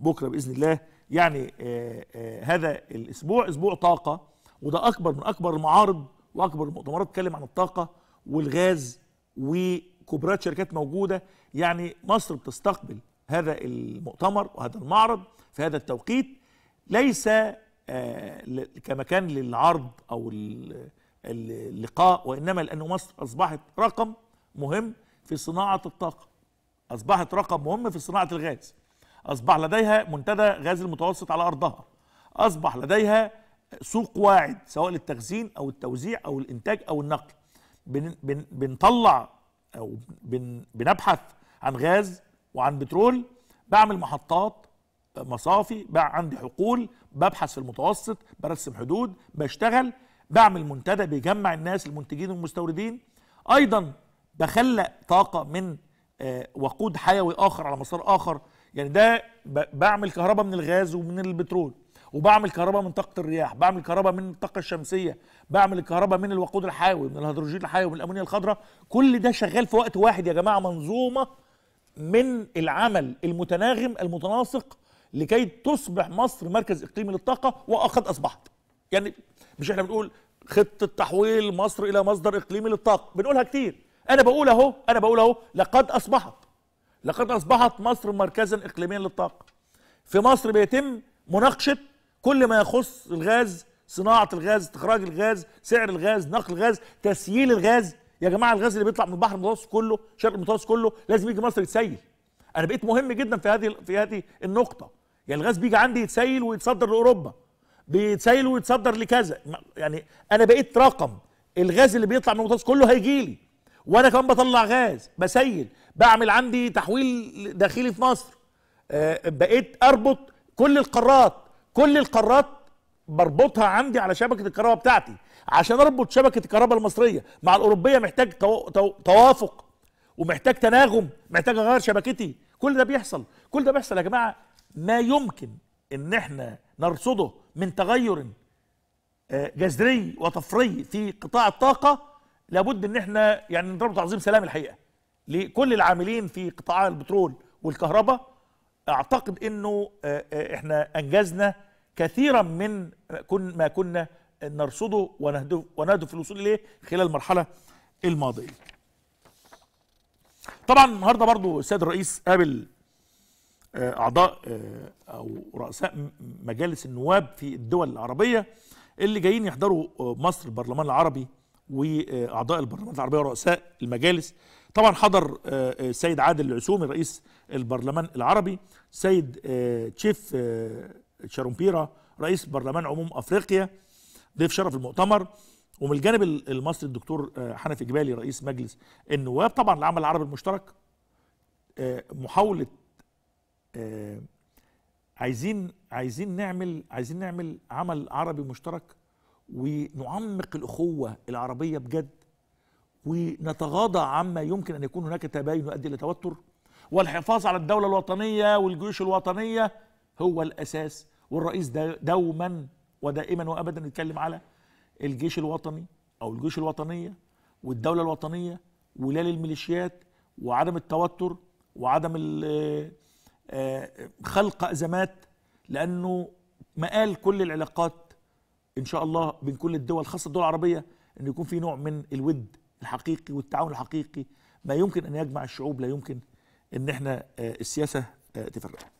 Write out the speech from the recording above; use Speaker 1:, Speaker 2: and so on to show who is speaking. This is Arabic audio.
Speaker 1: بكره باذن الله يعني آه، آه، هذا الاسبوع اسبوع طاقه وده اكبر من اكبر المعارض واكبر المؤتمرات تكلم عن الطاقه والغاز وكبرات شركات موجوده يعني مصر بتستقبل هذا المؤتمر وهذا المعرض في هذا التوقيت ليس آه، كمكان للعرض او اللقاء وانما لانه مصر اصبحت رقم مهم في صناعه الطاقه اصبحت رقم مهم في صناعه الغاز أصبح لديها منتدى غاز المتوسط على أرضها أصبح لديها سوق واعد سواء للتخزين أو التوزيع أو الإنتاج أو النقل بن بن بنطلع أو بن بنبحث عن غاز وعن بترول بعمل محطات مصافي بقى عندي حقول ببحث في المتوسط برسم حدود بشتغل بعمل منتدى بيجمع الناس المنتجين والمستوردين ايضا بخلق طاقه من آه، وقود حيوي اخر على مسار اخر يعني ده بعمل كهرباء من الغاز ومن البترول وبعمل كهرباء من طاقه الرياح بعمل كهرباء من الطاقه الشمسيه بعمل الكهرباء من الوقود الحيوي من الهيدروجين الحيوي من الامونيا الخضراء كل ده شغال في وقت واحد يا جماعه منظومه من العمل المتناغم المتناسق لكي تصبح مصر مركز اقليمي للطاقه وقد اصبحت يعني مش احنا بنقول خطه تحويل مصر الى مصدر اقليمي للطاقه بنقولها كتير انا بقول اهو انا بقول اهو لقد اصبحت لقد أصبحت مصر مركزا إقليميا للطاقة في مصر بيتم مناقشة كل ما يخص الغاز صناعة الغاز استخراج الغاز سعر الغاز نقل الغاز تسييل الغاز يا جماعة الغاز اللي بيطلع من البحر المتوسط كله شرق المتوسط كله لازم يجي مصر يتسيل أنا بقيت مهم جدا في هذه في هذه النقطة يعني الغاز بيجي عندي يتسيل ويتصدر لأوروبا بيتسيل ويتصدر لكذا يعني أنا بقيت رقم الغاز اللي بيطلع من المتوسط كله هيجي لي وانا كمان بطلع غاز بسيل بعمل عندي تحويل داخلي في مصر آه، بقيت اربط كل القارات كل القارات بربطها عندي على شبكه الكهرباء بتاعتي عشان اربط شبكه الكهرباء المصريه مع الاوروبيه محتاج توافق ومحتاج تناغم محتاج اغير شبكتي كل ده بيحصل كل ده بيحصل يا جماعه ما يمكن ان احنا نرصده من تغير آه، جذري وطفري في قطاع الطاقه لابد ان احنا يعني نضرب تعظيم سلام الحقيقه لكل العاملين في قطاع البترول والكهرباء اعتقد انه آه، آه، احنا انجزنا كثيرا من ما كنا نرصده ونهدف, ونهدف الوصول اليه خلال المرحله الماضيه طبعا النهارده برضو السيد الرئيس قابل آه، اعضاء او رؤساء مجالس النواب في الدول العربيه اللي جايين يحضروا مصر البرلمان العربي واعضاء البرلمان العربيه ورؤساء المجالس طبعا حضر السيد آه، آه، عادل العسومي رئيس البرلمان العربي السيد آه، تشيف شارومبيرا رئيس برلمان عموم افريقيا ضيف شرف المؤتمر ومن الجانب المصري الدكتور حنفي جبالي رئيس مجلس النواب طبعا العمل العربي المشترك محاوله عايزين عايزين نعمل عايزين نعمل عمل عربي مشترك ونعمق الأخوة العربية بجد ونتغاضى عما يمكن أن يكون هناك تباين يؤدي إلى توتر والحفاظ على الدولة الوطنية والجيوش الوطنية هو الأساس والرئيس دوما ودائما وأبدا يتكلم على الجيش الوطني أو الجيوش الوطنية والدولة الوطنية ولا للميليشيات وعدم التوتر وعدم آه، آه، خلق أزمات لأنه مقال كل العلاقات ان شاء الله بين كل الدول خاصه الدول العربيه ان يكون في نوع من الود الحقيقي والتعاون الحقيقي ما يمكن ان يجمع الشعوب لا يمكن ان احنا آه، السياسه آه، تفرقها